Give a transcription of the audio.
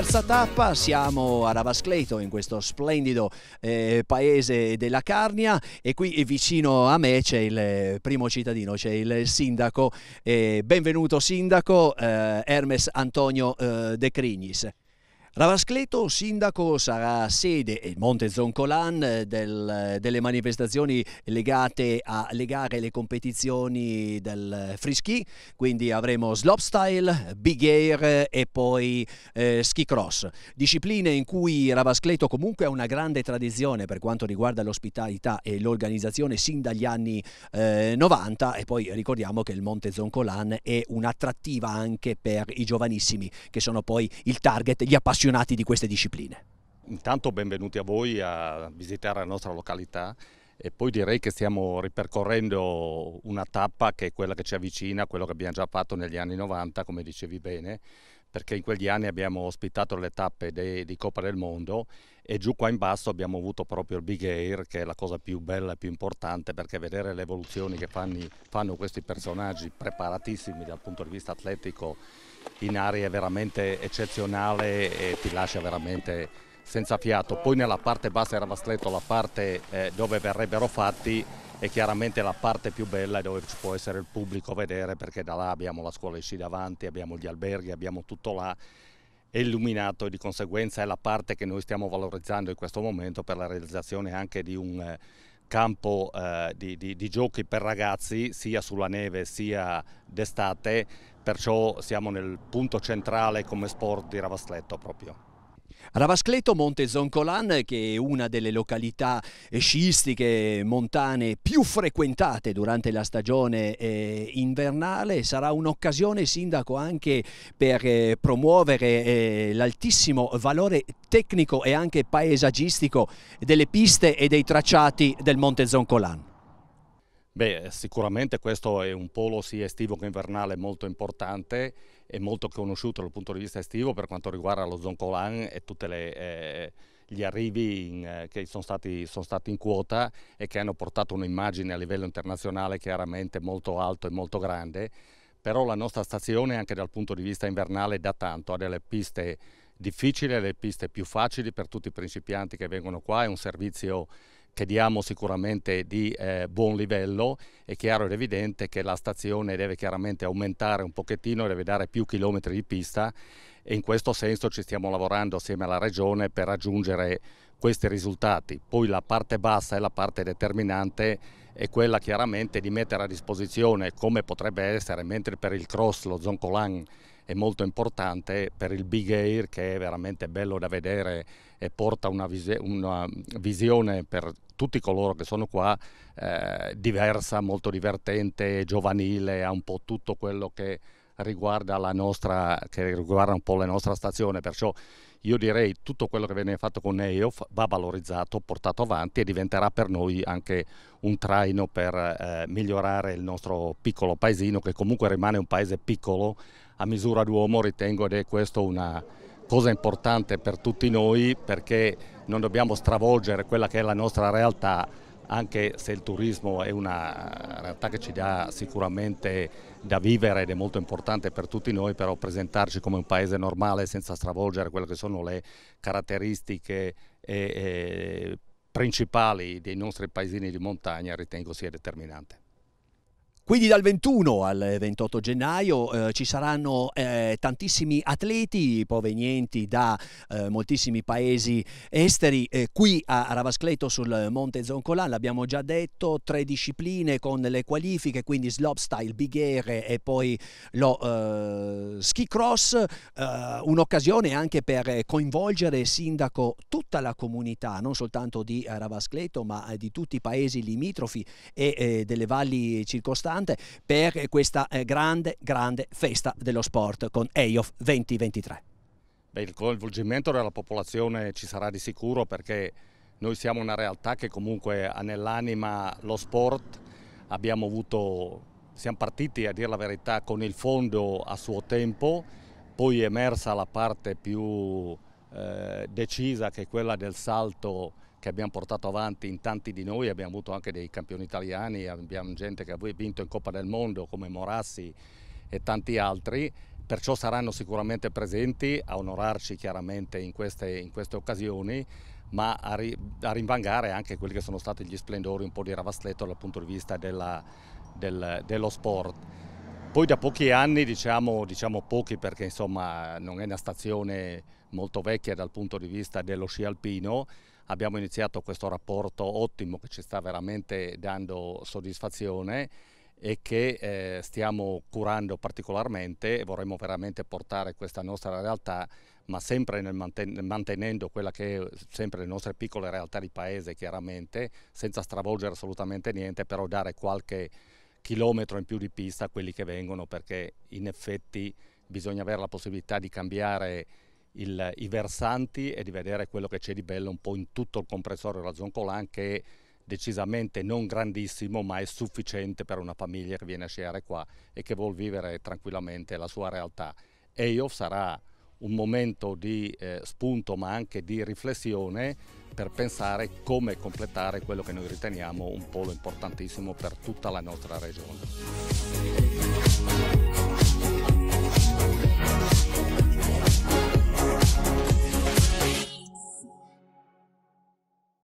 terza tappa, siamo a Ravascleto in questo splendido eh, paese della Carnia e qui vicino a me c'è il eh, primo cittadino, c'è il sindaco, eh, benvenuto sindaco eh, Hermes Antonio eh, De Crignis. Ravascleto, sindaco, sarà sede e eh, Monte Zoncolan eh, del, eh, delle manifestazioni legate alle gare e le competizioni del free ski, quindi avremo slopestyle, big air e poi eh, ski cross. Discipline in cui Ravascleto comunque ha una grande tradizione per quanto riguarda l'ospitalità e l'organizzazione sin dagli anni eh, 90 e poi ricordiamo che il Monte Zoncolan è un'attrattiva anche per i giovanissimi che sono poi il target, gli appassionati appassionati di queste discipline. Intanto benvenuti a voi a visitare la nostra località e poi direi che stiamo ripercorrendo una tappa che è quella che ci avvicina a quello che abbiamo già fatto negli anni 90, come dicevi bene, perché in quegli anni abbiamo ospitato le tappe dei, di Coppa del Mondo e giù qua in basso abbiamo avuto proprio il Big Air che è la cosa più bella e più importante perché vedere le evoluzioni che fanno, fanno questi personaggi preparatissimi dal punto di vista atletico in aree veramente eccezionale e ti lascia veramente senza fiato. Poi nella parte bassa era Vastletto, la parte eh, dove verrebbero fatti è chiaramente la parte più bella dove ci può essere il pubblico a vedere perché da là abbiamo la scuola di sci davanti, abbiamo gli alberghi, abbiamo tutto là è illuminato e di conseguenza è la parte che noi stiamo valorizzando in questo momento per la realizzazione anche di un eh, campo eh, di, di, di, giochi per ragazzi sia sulla neve sia d'estate, perciò siamo nel punto centrale come sport di Ravasletto proprio. Ravascleto Monte Zoncolan, che è una delle località sciistiche montane più frequentate durante la stagione eh, invernale, sarà un'occasione, Sindaco, anche per eh, promuovere eh, l'altissimo valore tecnico e anche paesaggistico delle piste e dei tracciati del Monte Zoncolan. Beh, sicuramente questo è un polo sia estivo che invernale molto importante e molto conosciuto dal punto di vista estivo per quanto riguarda lo Zoncolan e tutti eh, gli arrivi in, eh, che sono stati, sono stati, in quota e che hanno portato un'immagine a livello internazionale chiaramente molto alto e molto grande. Però la nostra stazione anche dal punto di vista invernale da tanto, ha delle piste difficili, le piste più facili per tutti i principianti che vengono qua, è un servizio Chiediamo sicuramente di eh, buon livello, è chiaro ed evidente che la stazione deve chiaramente aumentare un pochettino, deve dare più chilometri di pista e in questo senso ci stiamo lavorando assieme alla Regione per raggiungere questi risultati. Poi la parte bassa e la parte determinante è quella chiaramente di mettere a disposizione, come potrebbe essere, mentre per il cross lo zoncolan è molto importante per il Big Air che è veramente bello da vedere e porta una, vis una visione per tutti coloro che sono qua eh, diversa, molto divertente, giovanile, ha un po' tutto quello che riguarda, la nostra, che riguarda un po' la nostra stazione, perciò io direi tutto quello che viene fatto con EOF va valorizzato, portato avanti e diventerà per noi anche un traino per eh, migliorare il nostro piccolo paesino che comunque rimane un paese piccolo a misura d'uomo ritengo che questa una cosa importante per tutti noi perché non dobbiamo stravolgere quella che è la nostra realtà anche se il turismo è una realtà che ci dà sicuramente da vivere ed è molto importante per tutti noi, però presentarci come un paese normale senza stravolgere quelle che sono le caratteristiche e, e principali dei nostri paesini di montagna ritengo sia determinante. Quindi dal 21 al 28 gennaio eh, ci saranno eh, tantissimi atleti provenienti da eh, moltissimi paesi esteri eh, qui a Ravascleto sul Monte Zoncolan, l'abbiamo già detto, tre discipline con le qualifiche, quindi slopestyle, big air e poi lo eh, ski cross, eh, un'occasione anche per coinvolgere sindaco tutta la comunità, non soltanto di Ravascleto ma di tutti i paesi limitrofi e delle valli circostanti importante per questa eh, grande, grande festa dello sport con EIOF 2023. Beh, il coinvolgimento della popolazione ci sarà di sicuro perché noi siamo una realtà che comunque ha nell'anima lo sport, abbiamo avuto, siamo partiti a dire la verità con il fondo a suo tempo, poi è emersa la parte più eh, decisa che è quella del salto che abbiamo portato avanti in tanti di noi, abbiamo avuto anche dei campioni italiani, abbiamo gente che ha vinto in Coppa del Mondo come Morassi e tanti altri, perciò saranno sicuramente presenti a onorarci chiaramente in queste, in queste occasioni ma a, ri, a, rinvangare anche quelli che sono stati gli splendori un po' di Ravasletto dal punto di vista della, del, dello sport. Poi da pochi anni, diciamo, diciamo pochi perché insomma non è una stazione molto vecchia dal punto di vista dello sci alpino, abbiamo iniziato questo rapporto ottimo che ci sta veramente dando soddisfazione e che eh, stiamo curando particolarmente e vorremmo veramente portare questa nostra realtà, ma sempre manten mantenendo quella che è sempre le nostre piccole realtà di paese chiaramente, senza stravolgere assolutamente niente, però dare qualche chilometro in più di pista quelli che vengono perché in effetti bisogna avere la possibilità di cambiare il, i versanti e di vedere quello che c'è di bello un po' in tutto il comprensorio della Zoncolan che è decisamente non grandissimo ma è sufficiente per una famiglia che viene a sciare qua e che vuol vivere tranquillamente la sua realtà. EIOF sarà un momento di eh, spunto ma anche di riflessione per pensare come completare quello che noi riteniamo un polo importantissimo per tutta la nostra regione.